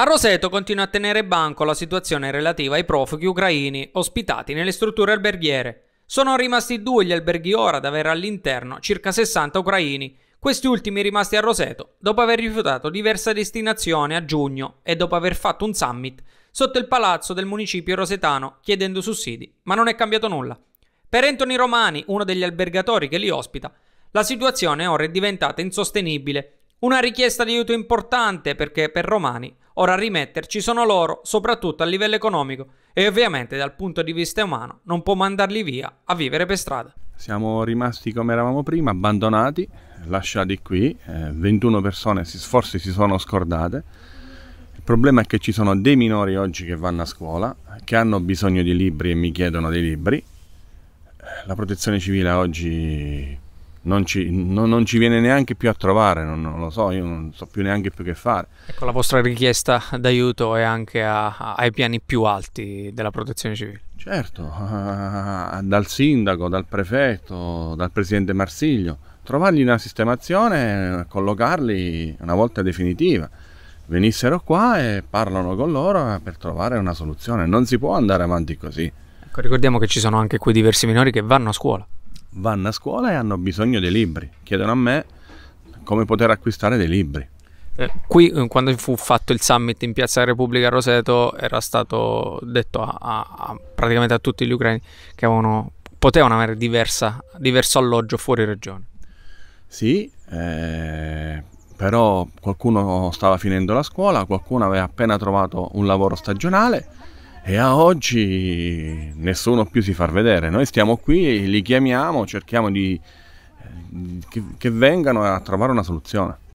A Roseto continua a tenere banco la situazione relativa ai profughi ucraini ospitati nelle strutture alberghiere. Sono rimasti due gli alberghi ora ad avere all'interno circa 60 ucraini, questi ultimi rimasti a Roseto dopo aver rifiutato diversa destinazione a giugno e dopo aver fatto un summit sotto il palazzo del municipio rosetano chiedendo sussidi, ma non è cambiato nulla. Per Anthony Romani, uno degli albergatori che li ospita, la situazione ora è diventata insostenibile una richiesta di aiuto importante perché per Romani ora rimetterci sono loro, soprattutto a livello economico e ovviamente dal punto di vista umano non può mandarli via a vivere per strada. Siamo rimasti come eravamo prima, abbandonati, lasciati qui, eh, 21 persone si, forse si sono scordate. Il problema è che ci sono dei minori oggi che vanno a scuola, che hanno bisogno di libri e mi chiedono dei libri. La protezione civile oggi non ci, no, non ci, viene neanche più a trovare, non, non, lo so, io non so più neanche più che fare. Ecco, la vostra richiesta d'aiuto è anche a, a, ai piani più alti della protezione civile. Certo, uh, dal sindaco, dal prefetto, dal presidente Marsiglio, trovargli una sistemazione, collocarli una volta definitiva. Venissero qua e parlano con loro per trovare una soluzione. Non si può andare avanti così. Ecco, ricordiamo che ci sono anche quei diversi minori che vanno a scuola vanno a scuola e hanno bisogno dei libri, chiedono a me come poter acquistare dei libri. Eh, qui eh, quando fu fatto il summit in Piazza Repubblica Roseto era stato detto a, a, a praticamente a tutti gli ucraini che avevano, potevano avere diversa, diverso alloggio fuori regione. Sì, eh, però qualcuno stava finendo la scuola, qualcuno aveva appena trovato un lavoro stagionale e a oggi nessuno più si fa vedere. Noi stiamo qui, li chiamiamo, cerchiamo di eh, che, che vengano a trovare una soluzione.